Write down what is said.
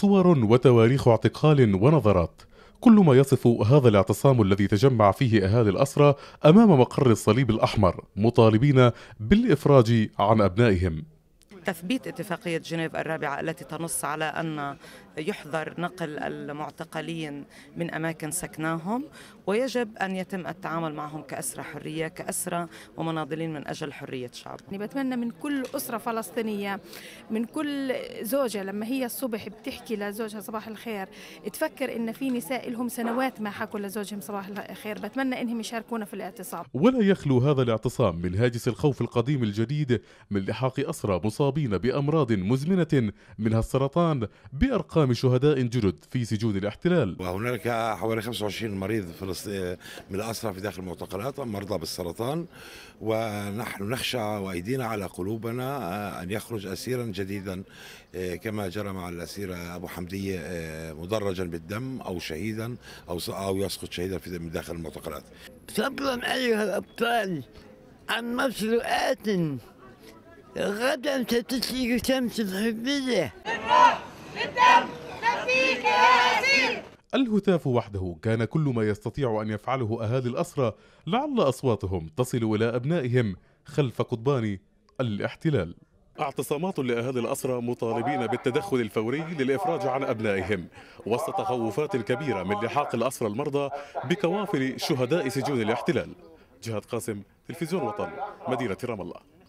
صور وتواريخ اعتقال ونظرات كل ما يصف هذا الاعتصام الذي تجمع فيه أهالي الأسرة أمام مقر الصليب الأحمر مطالبين بالإفراج عن أبنائهم تثبيت اتفاقية جنيف الرابعة التي تنص على أن يحظر نقل المعتقلين من أماكن سكناهم ويجب أن يتم التعامل معهم كأسرى حرية كأسرى ومناضلين من أجل حرية شعب يعني بتمنى من كل أسرة فلسطينية من كل زوجة لما هي الصبح بتحكي لزوجها صباح الخير تفكر إن في نساء لهم سنوات ما حكوا لزوجهم صباح الخير بتمنى إنهم يشاركونا في الاعتصام ولا يخلو هذا الاعتصام من هاجس الخوف القديم الجديد من لحاق أسرى مصابين بأمراض مزمنة منها السرطان بأرقام معظم شهداء جدد في سجون الاحتلال وهنالك حوالي 25 مريض فلسطيني من الأسرى في داخل المعتقلات مرضى بالسرطان ونحن نخشى وأيدينا على قلوبنا آه، أن يخرج أسيرا جديدا آه، كما جرى مع الاسير أبو حمدية آه، مدرجا بالدم أو شهيدا أو أو يسقط شهيدا في داخل المعتقلات صبرا أيها الأبطال عن مفروءات غدا ستشرق شمس الحرية الهتاف وحده كان كل ما يستطيع أن يفعله أهالي الأسرى لعل أصواتهم تصل إلى أبنائهم خلف قضبان الاحتلال اعتصامات لأهالي الأسرى مطالبين بالتدخل الفوري للإفراج عن أبنائهم وسط تخوفات كبيرة من لحاق الأسرى المرضى بكوافل شهداء سجون الاحتلال جهاد قاسم تلفزيون وطن مدينة رام الله